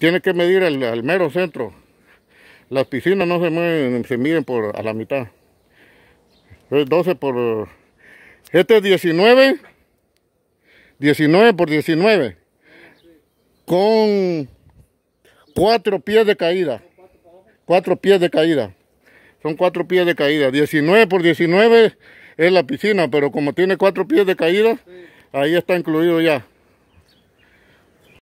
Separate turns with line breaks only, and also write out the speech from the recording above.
Tiene que medir al, mero centro. Las piscinas no se mueven, se miden por a la mitad. Es 12 por... Este es 19. 19 por 19. Con 4 pies de caída. 4 pies de caída. Son 4 pies de caída. 19 por 19 es la piscina, pero como tiene 4 pies de caída, ahí está incluido ya.